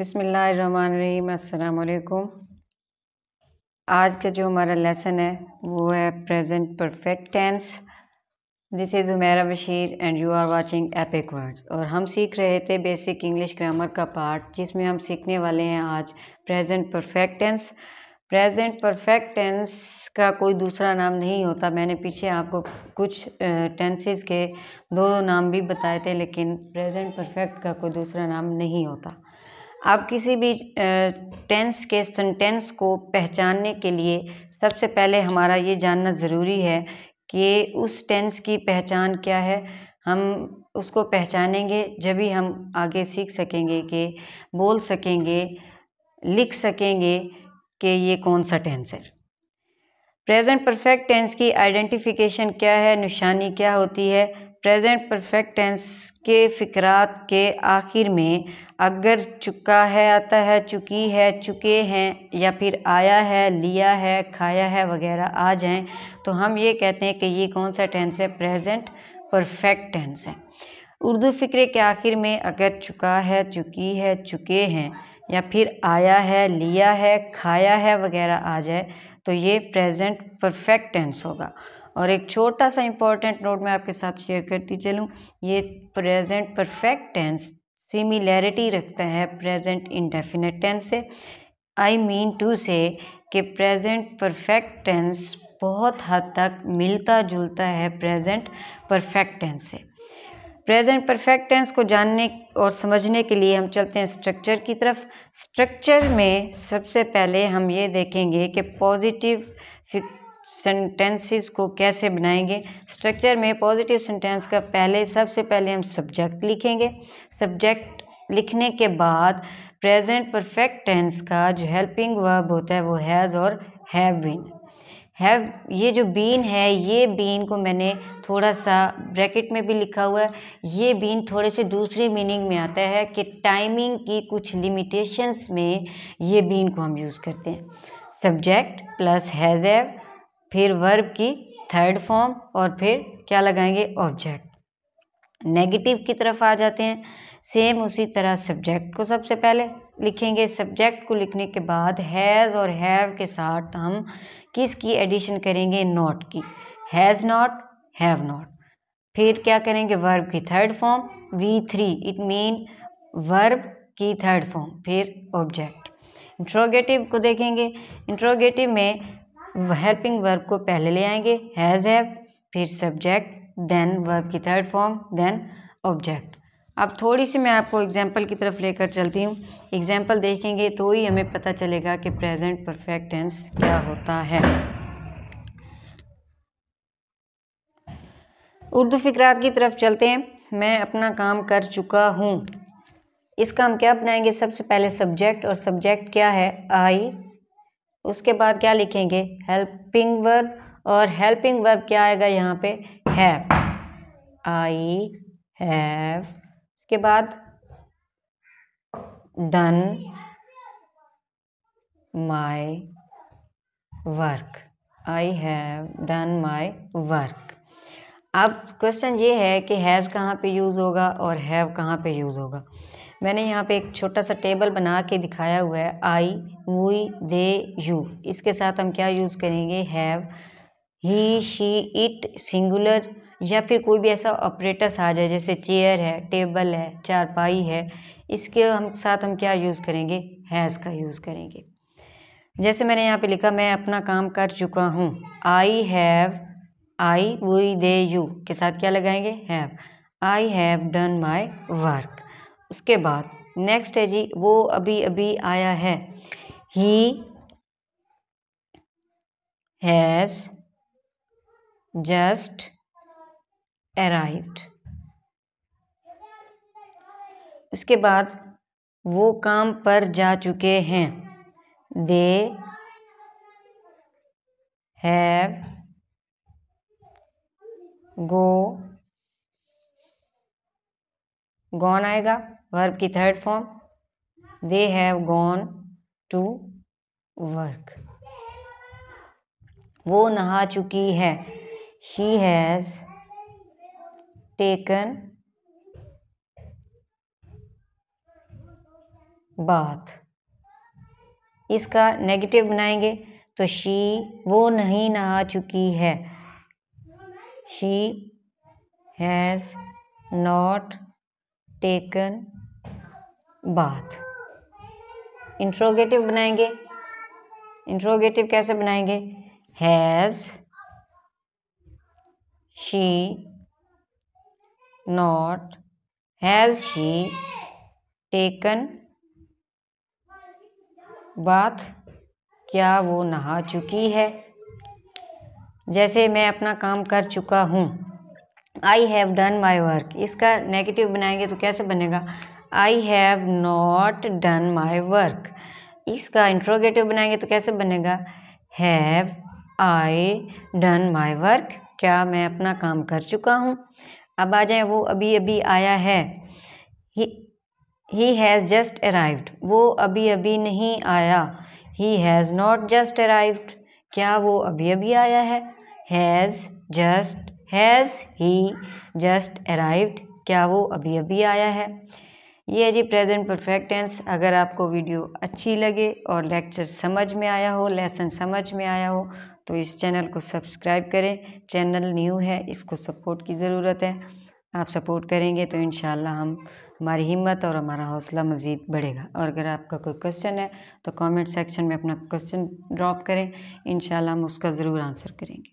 बिसमीम अलकुम आज का जो हमारा लेसन है वो है present perfect tense this is Umera Bashir and you are watching epic words और हम सीख रहे थे बेसिक इंग्लिश ग्रामर का पार्ट जिसमें हम सीखने वाले हैं आज present perfect tense present perfect tense का कोई दूसरा नाम नहीं होता मैंने पीछे आपको कुछ टेंसेस के दो दो नाम भी बताए थे लेकिन प्रेजेंट परफेक्ट का कोई दूसरा नाम नहीं होता आप किसी भी टेंस के सेंटेंस को पहचानने के लिए सबसे पहले हमारा ये जानना ज़रूरी है कि उस टेंस की पहचान क्या है हम उसको पहचानेंगे जब ही हम आगे सीख सकेंगे कि बोल सकेंगे लिख सकेंगे कि ये कौन सा टेंस है प्रेजेंट परफेक्ट टेंस की आइडेंटिफिकेशन क्या है निशानी क्या होती है प्रेजेंट परफेक्ट टेंस के फिक्रात के आखिर में अगर चुका है आता है चुकी है चुके हैं या फिर आया है लिया है खाया है वगैरह आ जाएं तो हम ये कहते हैं कि ये कौन सा टेंस है प्रेजेंट परफेक्ट टेंस है उर्दू फ़िक्रे के आखिर में अगर चुका है चुकी है चुके हैं या फिर आया है लिया है खाया है वगैरह आ जाए तो ये प्रेजेंट परफेक्ट टेंस होगा और एक छोटा सा इंपॉर्टेंट नोट मैं आपके साथ शेयर करती चलूँ ये प्रेजेंट परफेक्ट टेंस सिमिलैरिटी रखता है प्रेजेंट इंडेफिनेट टेंस से आई मीन टू से कि प्रेजेंट परफेक्ट टेंस बहुत हद तक मिलता जुलता है प्रेजेंट परफेक्ट टेंस से प्रेजेंट परफेक्ट टेंस को जानने और समझने के लिए हम चलते हैं स्ट्रक्चर की तरफ स्ट्रक्चर में सबसे पहले हम ये देखेंगे कि पॉजिटिव सेंटेंसेस को कैसे बनाएंगे स्ट्रक्चर में पॉजिटिव सेंटेंस का पहले सबसे पहले हम सब्जेक्ट लिखेंगे सब्जेक्ट लिखने के बाद प्रेजेंट परफेक्ट टेंस का जो हेल्पिंग वर्ब होता है वो हैज़ और हैव बीन हैव ये जो बीन है ये बीन को मैंने थोड़ा सा ब्रैकेट में भी लिखा हुआ है ये बीन थोड़े से दूसरी मीनिंग में आता है कि टाइमिंग की कुछ लिमिटेशंस में ये बीन को हम यूज़ करते हैं सब्जेक्ट प्लस हैज़ हैव फिर वर्ब की थर्ड फॉर्म और फिर क्या लगाएंगे ऑब्जेक्ट नेगेटिव की तरफ आ जाते हैं सेम उसी तरह सब्जेक्ट को सबसे पहले लिखेंगे सब्जेक्ट को लिखने के बाद हैज़ और हैव के साथ हम किसकी एडिशन करेंगे नॉट की हैज़ नॉट हैव नॉट फिर क्या करेंगे वर्ब की third form V three it mean verb की थर्ड फॉर्म फिर ऑब्जेक्ट इंट्रोगेटिव को देखेंगे इंट्रोगेटिव में हेल्पिंग वर्ब को पहले ले आएंगे हैज़ हैव फिर सब्जेक्ट देन वर्ब की थर्ड फॉर्म देन ऑब्जेक्ट अब थोड़ी सी मैं आपको एग्जाम्पल की तरफ लेकर चलती हूँ एग्जाम्पल देखेंगे तो ही हमें पता चलेगा कि प्रेजेंट परफेक्ट टेंस क्या होता है उर्दू फिक्रात की तरफ चलते हैं मैं अपना काम कर चुका हूँ इसका हम क्या बनाएंगे सबसे पहले सब्जेक्ट और सब्जेक्ट क्या है आई उसके बाद क्या लिखेंगे हेल्पिंग वर्ब और हेल्पिंग वर्ब क्या आएगा यहाँ पे हैव आई हैव उसके बाद done my work I have done my work अब क्वेश्चन ये है कि हैज़ कहाँ पे यूज़ होगा और हैव कहाँ पे यूज़ होगा मैंने यहाँ पे एक छोटा सा टेबल बना के दिखाया हुआ है आई वी दे यू इसके साथ हम क्या यूज़ करेंगे have he she it singular या फिर कोई भी ऐसा ऑपरेटर्स आ जाए जैसे चेयर है टेबल है चारपाई है इसके हम साथ हम क्या यूज़ करेंगे हैज़ का यूज़ करेंगे जैसे मैंने यहाँ पे लिखा मैं अपना काम कर चुका हूँ I have I we they you के साथ क्या लगाएंगे have I have done my work उसके बाद नेक्स्ट है जी वो अभी अभी आया है ही हैज़ जस्ट अराइव्ड उसके बाद वो काम पर जा चुके हैं दे हैव गो गौन आएगा वर्ब की third form they have gone to work वो नहा चुकी है शी हैज़ टेकन बाथ इसका नेगेटिव बनाएंगे तो शी वो नहीं नहा चुकी है she has not taken bath interrogative बनाएंगे इंट्रोगेटिव कैसे बनाएंगे has she not has she taken bath क्या वो नहा चुकी है जैसे मैं अपना काम कर चुका हूँ I have done my work इसका नेगेटिव बनाएंगे तो कैसे बनेगा I have not done my work इसका इंट्रोगेटिव बनाएंगे तो कैसे बनेगा have I done my work क्या मैं अपना काम कर चुका हूँ अब आ जाए वो अभी अभी आया है ही हैज़ जस्ट अराइव्ड वो अभी अभी नहीं आया he has not just arrived क्या वो अभी अभी आया है has just has he just arrived क्या वो अभी अभी आया है ये है जी प्रेजेंट परफेक्ट टेंस अगर आपको वीडियो अच्छी लगे और लेक्चर समझ में आया हो लेसन समझ में आया हो तो इस चैनल को सब्सक्राइब करें चैनल न्यू है इसको सपोर्ट की ज़रूरत है आप सपोर्ट करेंगे तो इन हम हमारी हिम्मत और हमारा हौसला मज़ीद बढ़ेगा और अगर आपका कोई क्वेश्चन है तो कमेंट सेक्शन में अपना क्वेश्चन ड्रॉप करें इन हम उसका ज़रूर आंसर करेंगे